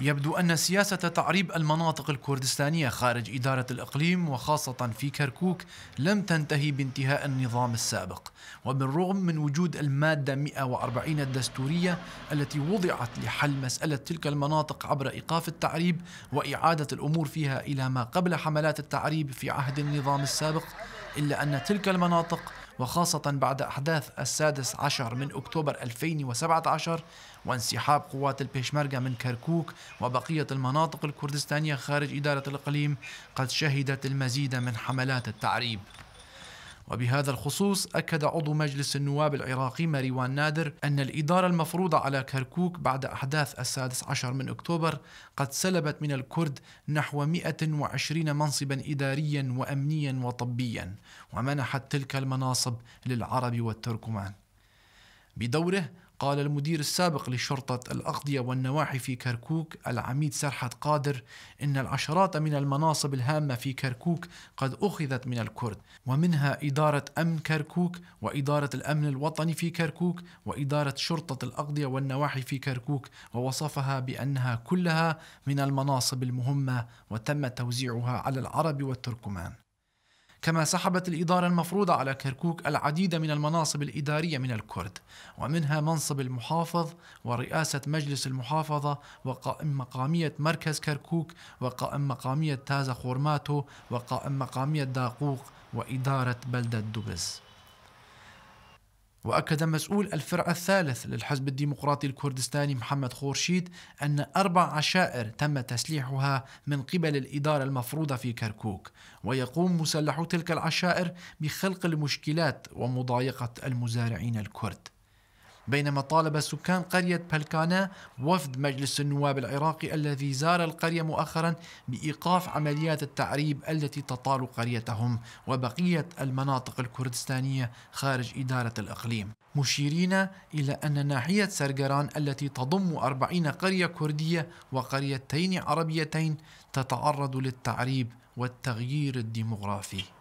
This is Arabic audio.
يبدو أن سياسة تعريب المناطق الكردستانية خارج إدارة الإقليم وخاصة في كركوك لم تنتهي بانتهاء النظام السابق وبالرغم من وجود المادة 140 الدستورية التي وضعت لحل مسألة تلك المناطق عبر إيقاف التعريب وإعادة الأمور فيها إلى ما قبل حملات التعريب في عهد النظام السابق إلا أن تلك المناطق وخاصة بعد أحداث السادس عشر من أكتوبر 2017 وانسحاب قوات البيشمركة من كركوك وبقية المناطق الكردستانية خارج إدارة الإقليم قد شهدت المزيد من حملات التعريب وبهذا الخصوص أكد عضو مجلس النواب العراقي مريوان نادر أن الإدارة المفروضة على كركوك بعد أحداث السادس عشر من أكتوبر قد سلبت من الكرد نحو 120 منصبا إداريا وأمنيا وطبيا ومنحت تلك المناصب للعرب والتركمان بدوره قال المدير السابق لشرطة الأقضية والنواحي في كركوك العميد سرحت قادر إن العشرات من المناصب الهامة في كركوك قد أخذت من الكرد ومنها إدارة أمن كركوك وإدارة الأمن الوطني في كركوك وإدارة شرطة الأقضية والنواحي في كركوك ووصفها بأنها كلها من المناصب المهمة وتم توزيعها على العرب والتركمان كما سحبت الإدارة المفروضة على كركوك العديد من المناصب الإدارية من الكرد ومنها منصب المحافظ ورئاسة مجلس المحافظة وقائم مقامية مركز كركوك وقائم مقامية تازة خورماتو وقائم مقامية داقوق وإدارة بلدة دبس وأكد مسؤول الفرع الثالث للحزب الديمقراطي الكردستاني محمد خورشيد أن أربع عشائر تم تسليحها من قبل الإدارة المفروضة في كركوك ويقوم مسلحو تلك العشائر بخلق المشكلات ومضايقة المزارعين الكرد بينما طالب سكان قرية بلكانا وفد مجلس النواب العراقي الذي زار القرية مؤخرا بإيقاف عمليات التعريب التي تطال قريتهم وبقية المناطق الكردستانية خارج إدارة الإقليم مشيرين إلى أن ناحية سرقران التي تضم أربعين قرية كردية وقريتين عربيتين تتعرض للتعريب والتغيير الديمغرافي